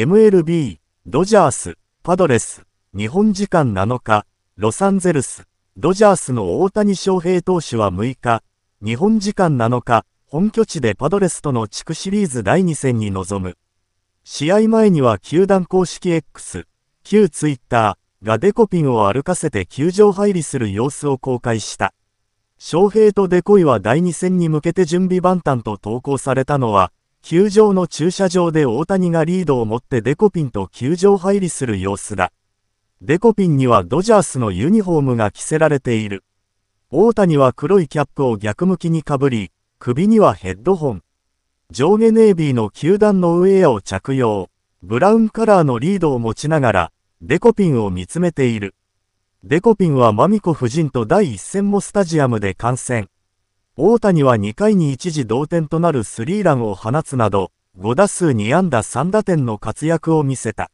MLB、ドジャース、パドレス、日本時間7日、ロサンゼルス、ドジャースの大谷翔平投手は6日、日本時間7日、本拠地でパドレスとの地区シリーズ第2戦に臨む。試合前には球団公式 X、旧 Twitter がデコピンを歩かせて球場入りする様子を公開した。翔平とデコイは第2戦に向けて準備万端と投稿されたのは、球場の駐車場で大谷がリードを持ってデコピンと球場入りする様子だ。デコピンにはドジャースのユニフォームが着せられている。大谷は黒いキャップを逆向きにかぶり、首にはヘッドホン。上下ネイビーの球団のウェアを着用。ブラウンカラーのリードを持ちながら、デコピンを見つめている。デコピンはマミコ夫人と第一戦もスタジアムで観戦。大谷は2回に一時同点となるスリーランを放つなど、5打数2安打3打点の活躍を見せた。